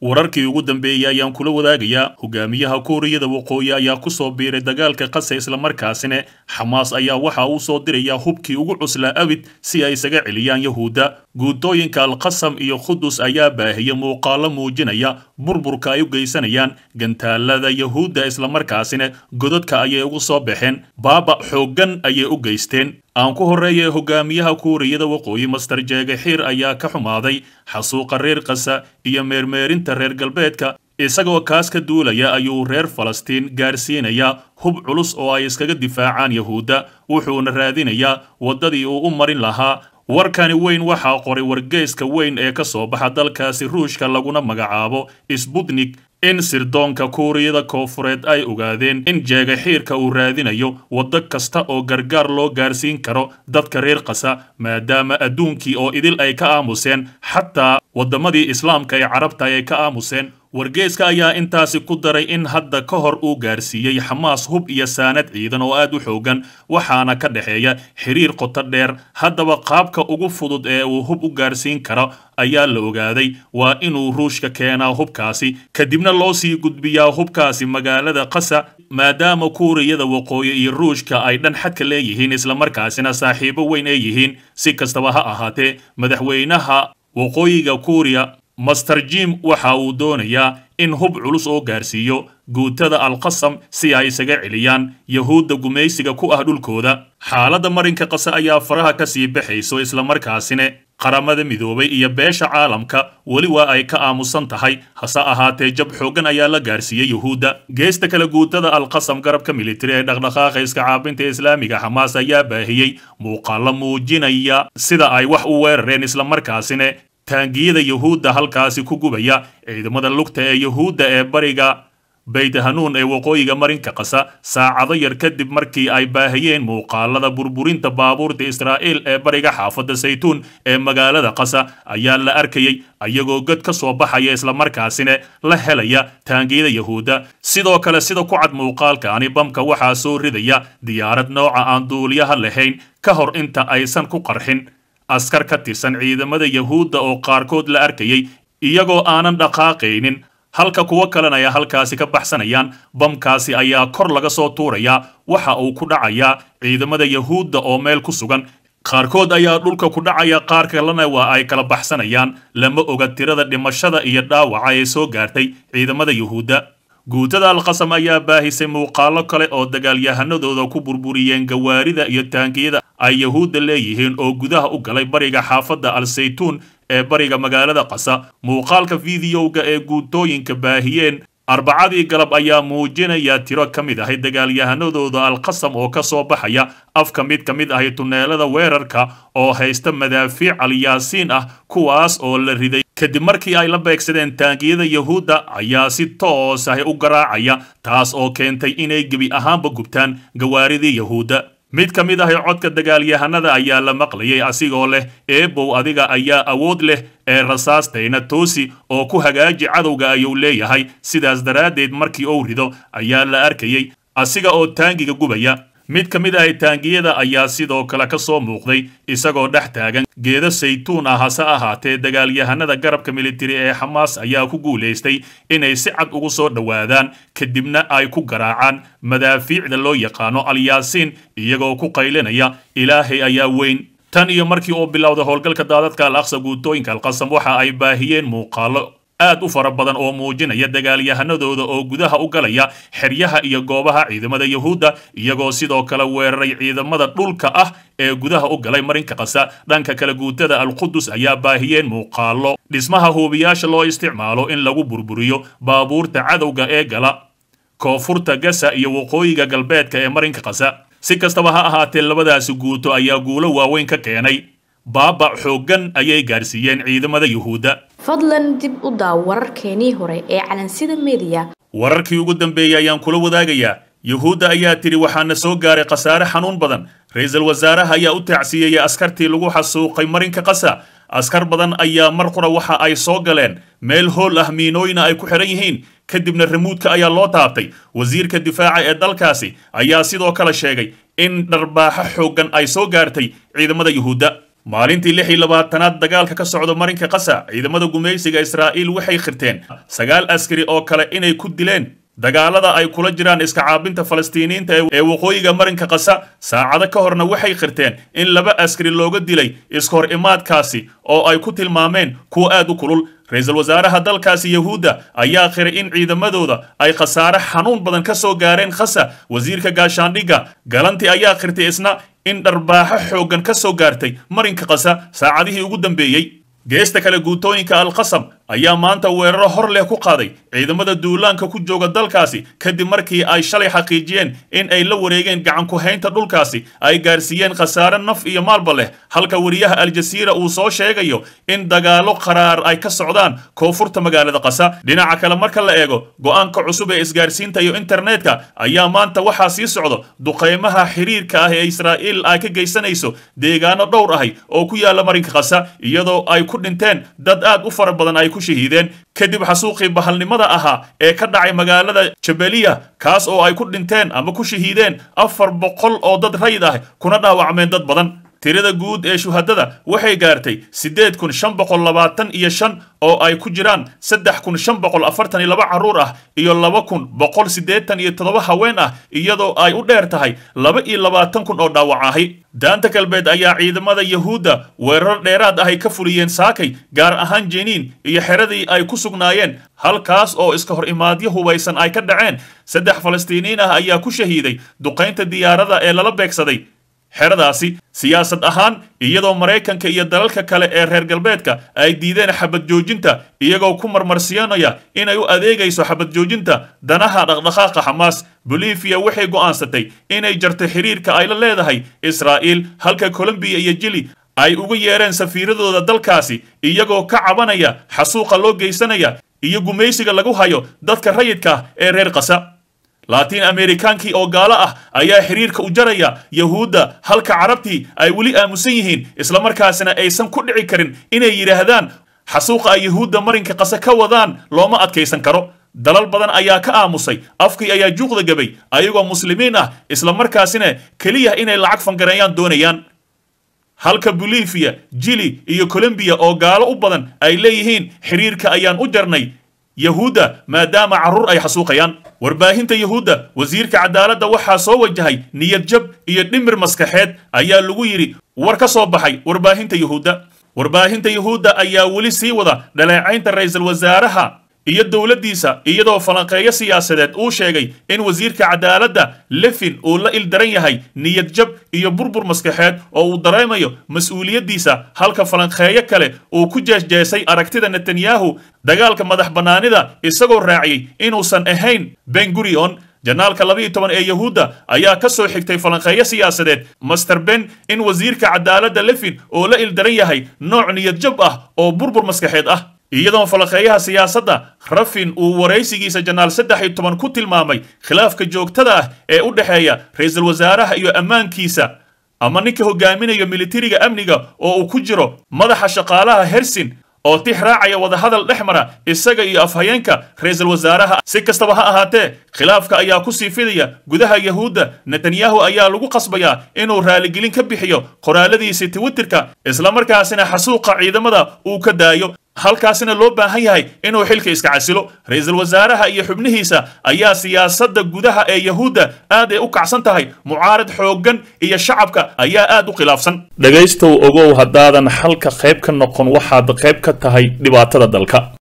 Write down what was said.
wararkii ugu dambeeyey ayaan kula wadaagayaa hogaamiyaha kuuriyada waqooyi ayaa ku soo biiray dagaalka qasa islamarkaasina xamaas ayaa waxa uu soo dirayaa hubkii ugu cuslaa abid si ay isaga celiyaan yahuudda guutooyinka alqasam iyo qudus ayaa baahiyey muuqaallo muujinaya burburka ay u geysanayaan gantaalada yahuudda islamarkaasina gododka ayay ugu soo baxeen baaba xooggan ayay u geysteen aan ku horreeye hogaamiyaha kuuriyada waqooyi master jeegaxiir ayaa ka xumaaday xasuuqa reer kasa iyo meermeerinta reer galbeedka isagoo kaas ka duulaya ayuu reer falastiin gaarsiinayaa hub culus oo ay iskaga difaacaan yahuudda wuxuuna raadinayaa waddadii uu u marin lahaa warkani weyn waxaa qoray wargeyska weyn ee ka soo baxa dalkaasi ruushka laguna magacaabo sbutnik in sirdoonka kuuriyada koonfureed ay ogaadeen in jeega xiirka uu raadinayo waddo kasta oo gargaar loo gaarsiin karo dadka reer kasa maadaama adduunkii oo idil ay ka aamuseen xataa waddamadii islaamka ee carabta ay ka aamuseen wargeeska ayaa intaasi ku daray in hadda ka hor uu gaarsiiyey xamaas hub iyo saanad ciidan oo aad u xoogan waxaana ka dhexeeya xiriir qoto dheer haddaba qaabka ugu fudud ee uu hub u gaarsiin karo ayaa la ogaaday waa inuu ruushka keenaa hubkaasi kadibna loo sii gudbiyaa hubkaasi magaalada qasa maadaama kuuriyada waqooyi iyo ruushka ay dhan xadka leeyihiin islamarkaasina saaxiibo weyn ay yihiin si kastaba ha ahaatee madaxweynaha waqooyiga kuuriya master jim waxa uu doonayaa in hub culus oo gaarsiiyo guutada alqasam si ay isaga celiyaan yahuudda gumaysiga ku ah dhulkooda xaaladda marinka qase ayaa faraha ka sii baxayso islamarkaasina qaramada midoobay iyo beesha caalamka weli waa ay ka aamusan tahay hase ahaatee jab xooggan ayaa la gaarsiiyey yuhuudda geesta kale guutada alqasam garabka militari ee dhaqdhaqaaqa iskacaabinta islaamiga xamaas ayaa baahiyey muuqaallo muujinaya sida ay wax u weerareen islamarkaasina taangiyada yuhuudda halkaasi ku gubaya ciidamada lugta ee yuhuudda ee bariga hanuun ee waqooyiga marinka qasa saacado yar kadib markii ay baahiyeen muuqaalada burburinta baabuurta israa'iil ee bariga xaafadda saytuun ee magaalada qasa ayaa la arkayey ayagoo god ka soo baxaya islamarkaasina la helaya taangiyada yahuudda sidoo kale sida ku cad muuqaalkaani bamka waxaa soo ridaya diyaarad nooca aan duuliyaha lahayn ka hor inta aysan ku qarxin askar ka tirsan ciidamada yahuudda oo qaarkood la arkayey iyagoo aanan dhaqaaqaynin halka kuwo kalena ay halkaasi ka baxsanayaan bamkaasi ayaa kor laga soo tuurayaa waxa uu ku dhacayaa ciidamada yahuudda oo meel ku sugan qaarkood ayaa dhulka ku dhacaya qaar kalena waa ay kala baxsanayaan lama oga tirada dhimashada iyo dhaawaca ee soo gaartay ciidamada yahuudda guutada alqasam ayaa baahisay muuqaalo kale oo dagaalyahanadooda ku burburiyeen gawaarida iyo taangiyada ay yahuudda leeyihiin oo gudaha u galay bariga xaafadda al-saytuun ee bariga magaalada qasa muuqaalka fiidiyowga ee guutooyinka baahiyeen arbacadii galab ayaa muujinaya tiro ka mid ahay dagaalyahanadooda alqasam oo ka soo baxaya afka mid ka mid ahay tuneelada weerarka oo haysta madaafiic alyaasiin ah kuwaas oo la riday kadib markii ay la beegsadeen taangiyada yahuudda ayaa si toos ahay u garaacaya taas oo keentay inay gebi ahaanba gubtaan gawaaridii yahuudda mid ka mid ahi codka dagaalyahanada ayaa la maqlayay asigoo leh eebow adiga ayaa awood leh ee rasaastayna toosi oo ku hagaaji cadowga ayuu leeyahay sidaas daraaddeed markii uu rido ayaa la arkayay asiga oo taangiga gubaya mid ka mid ah taangiyada ayaa sidoo kale ka soo muuqday isagoo dhex taagan geedo saytuun ah hase ahaatee dagaalyahanada garabka militari ee xamaas ayaa ku guulaystay inay si cad ugu soo dhowaadaan kadibna ay ku garaacaan madaafiicda loo yaqaano alyaasiin iyagoo ku qaylinaya ilaahay ayaa weyn tan iyo markii uu bilowday howlgalka daadadka al aqsa guutooyinka alqasam waxa ay baahiyeen muuqaallo aad u fara badan oo muujinaya dagaalyahanadooda oo gudaha u galaya xeryaha iyo goobaha ciidamada yahuudda iyagoo sidoo kale weeraray ciidamada dhulka ah ee gudaha u galay marinka kasa dhanka kale guutada alqudus ayaa baahiyeen muuqaallo dhismaha huubiyaasha loo isticmaalo in lagu burburiyo baabuurta cadowga ee gala koonfurta gasa iyo waqooyiga galbeedka ee marinka kasa si kastaba ha ahaatee labadaasi guuto ayaa guulo waaweyn ka keenay baaba xooggan ayay gaarsiiyeen ciidamada yuhuudda fadlan dib u daaw wararkeenii hore ee calansida mediya wararkii ugu dambeeyey ayaan kula wadaagayaa yuhuudda ayaa tidhi waxaana soo gaaray khasaare xanuun badan ra-iisul wasaaraha ayaa u taacsiiyeyay askartii lagu xasuuqay marinka qasa askar badan ayaa mar qura waxa ay soo galeen meel hool ah miinooyna ay ku xidhan yihiin kadibna ramuudka ayaa loo taabtay wasiirka difaaca ee dalkaasi ayaa sidoo kale sheegay in dharbaaxo xooggan ay soo gaartay ciidamada yuhuudda maalintii lix iyo labaatanaad dagaalka ka socda marinka kasa ciidamada gumaysiga israa'iil waxay khirteen sagaal askari oo kale inay ku dileen dagaalada ay kula jiraan iska caabinta falastiiniinta ee waqooyiga marinka kasa saacado ka horna waxay qirteen in laba askari looga dilay iskahor imaadkaasi oo ay ku tilmaameen kuwa aad u kulul ra-iisul wasaaraha dalkaasi yahuudda ayaa qiray in ciidamadooda ay khasaare xanuun badan ka soo gaareen khasa wasiirka gaashaandhigga galanti ayaa qirtay isna in dharbaaxo xooggan ka soo gaartay marinka kasa saacadihii ugu dambeeyey geesta kale guutooyinka alqasam ayaa maanta weeraro hor leh ku qaaday ciidamada duulaanka ku jooga dalkaasi kadib markii ay shalay xaqiijiyeen in ay la wareegeen gacanku-haynta dhulkaasi ay gaarsiiyeen khasaare naf iyo maalba leh halka weriyaha aljasiira uu soo sheegayo in dagaalo qaraar ay ka socdaan koonfurta magaalada qasa dhinaca kale marka la eego go'aanka cusub ee isgaarsiinta iyo internetka ayaa maanta waxaa sii socda duqaymaha xiriirka ah ee israa'iil ay ka geysanayso deegaano dhowr ahay oo ku yaalla marinka qasa iyadoo ay ku dhinteen dad aad u fara badan ay ku shahiideen kadib xasuuqii bahalnimada ahaa ee ka dhacay magaalada jabeliya kaas oo ay ku dhinteen ama ku shahiideen afar boqol oo dad rayid ah kuna dhaawacmeen dad badan tirada guud ee shuhadada waxay gaartay siddeed kun shan boqol labaatan iyo shan oo ay ku jiraan saddex kun shan boqol afartan iyo laba carruur ah iyo laba kun boqol siddeetan iyo toddoba haween ah iyadoo ay u dheer tahay laba iyo labaatan kun oo dhaawac daanta galbeed ayaa ciidamada yahuudda weerar dheeraad ahay ka fuliyeen saakay gaar ahaan jeniin iyo xeradii ay ku sugnaayeen halkaas oo iska hor imaadyo hubaysan ay ka dhaceen saddex falastiiniin ah ayaa ku shahiiday duqaynta diyaarada ee lala beegsaday xeradaasi siyaasad ahaan iyadoo maraykanka iyo dalalka kale ee reer galbeedka ay diideen xabad joojinta iyagoo ku marmarsiinaya inay u adeegayso xabad joojinta danaha dhaqdhaqaaqa xamaas boliviya waxay go'aansatay inay jarto xiriirka ay la leedahay israa'iil halka kolombiya iyo jili ay uga yeereen safiiradooda dalkaasi iyagoo ka cabanaya xasuuqa loo geysanaya iyo gumaysiga lagu hayo dadka rayidka ah ee reer qasa laatiin amerikaankii oo gaalo ah ayaa xiriirka u jaraya yahuudda halka carabtii ay weli aamusan yihiin isla markaasina aysan ku dhici karin inay yidhaahdaan xasuuqa ay yahuudda marinka qase ka wadaan looma adkaysan karo dalal badan ayaa ka aamusay afkii ayaa juuqda gabay ayagoo muslimiin ah islamarkaasina keliya inay lacag fangareeyaan doonayaan halka bolivia jili iyo colombiya oo gaalo u badan ay leeyihiin xiriirka ayaan u jarnay yahuudda maadaama carruur ay xasuuqayaan warbaahinta yahuudda wasiirka cadaaladda waxaa soo wajahay niyadjab iyo dhimir maskaxeed ayaa lagu yidhi war ka soo baxay warbaahinta yahuudda warbaahinta yahuudda ayaa weli sii wada dhaleecaynta ra'iisul wasaaraha iyo dowladdiisa iyadoo falanqeeyo siyaasadeed uu sheegay in wasiirka cadaaladda lefin uu la ildaran yahay niyad jab iyo burbur maskaxeed oo uu dareemayo mas-uuliyaddiisa halka falanqeeyo kale uu ku jeesjeesay aragtida netanyahu dagaalka madax bannaanida isagoo raaciyey inuusan ahayn bengurion janaalka labiiyo toban ee yahuudda ayaa ka soo xigtay falanqeeyo siyaasadeed master ben in wasiirka cadaaladda lefin uu la ildaran yahay nooc niyad jab ah oo burbur maskaxeed ah iyadoo falaqeeyaha siyaasadda rafin uu waraysigiisa janaal saddex iyo toban ku tilmaamay khilaafka joogtada ah ee u dhexeeya ra-iisul wasaaraha iyo ammaankiisa ama ninka hogaaminayo militariga amniga oo uu ku jiro madaxa shaqaalaha hersin oo tix raacaya wadahadal dhex mara isaga iyo afhayeenka ra-iisul wasaaraha si kastaba ha ahaatee khilaafka ayaa ku sii fidaya gudaha yahuudda netanyahu ayaa lagu qasbayaa inuu raaligelin ka bixiyo qoraaladiisii twitterka islamarkaasina xasuuqa ciidamada uu ka daayo halkaasina loo baahan yahay inuu xilka iska casilo ra-iisul wasaaraha iyo xubnihiisa ayaa siyaasadda gudaha ee yahuudda aad ay u kacsan tahay mucaarad xooggan iyo shacabka ayaa aad u khilaafsan dhegaystow ogow haddaadan xalka qayb ka noqon waxaad qayb ka tahay dhibaatada dalka